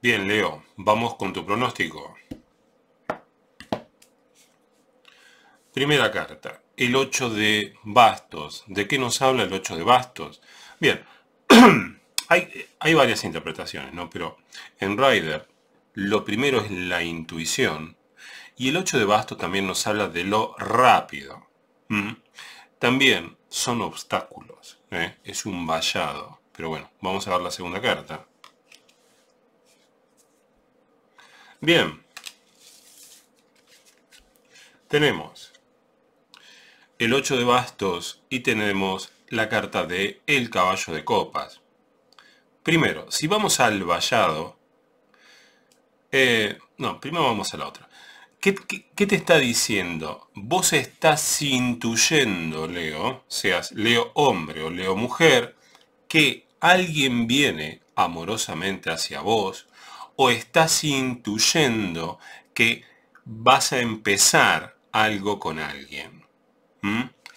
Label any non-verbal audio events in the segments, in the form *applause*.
Bien, Leo, vamos con tu pronóstico. Primera carta, el 8 de bastos. ¿De qué nos habla el 8 de bastos? Bien, *clears throat* hay, hay, varias interpretaciones, ¿no? Pero en Rider lo primero es la intuición y el 8 de bastos también nos habla de lo rápido. También son obstáculos, ¿eh? es un vallado. Pero bueno, vamos a ver la segunda carta. Bien. Tenemos el 8 de bastos y tenemos la carta de el caballo de copas. Primero, si vamos al vallado... Eh, no, primero vamos a la otra. qué, te está diciendo? Vos estás intuyendo, Leo, seas Leo hombre o Leo mujer, que alguien viene amorosamente hacia vos o estás intuyendo que vas a empezar algo con alguien.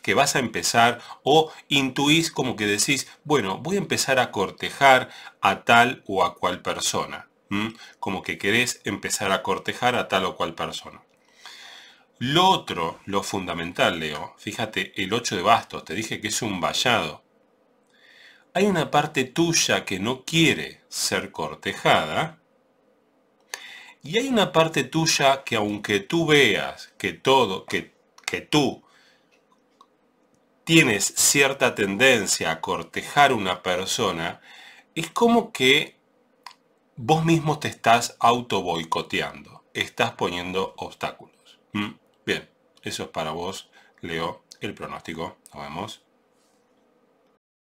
Que vas a empezar o intuís como que decís, bueno, voy a empezar a cortejar a tal o a cual persona. Como que querés empezar a cortejar a tal o cual persona. Lo otro, lo fundamental, Leo, fíjate, el 8 de bastos, te dije que es un vallado. Hay una parte tuya que no quiere ser cortejada, y hay una parte tuya que aunque tú veas que todo, que, que tú tienes cierta tendencia a cortejar una persona, es como que vos mismo te estás auto boicoteando, estás poniendo obstáculos. ¿Mm? Bien, eso es para vos, Leo, el pronóstico. Nos vemos.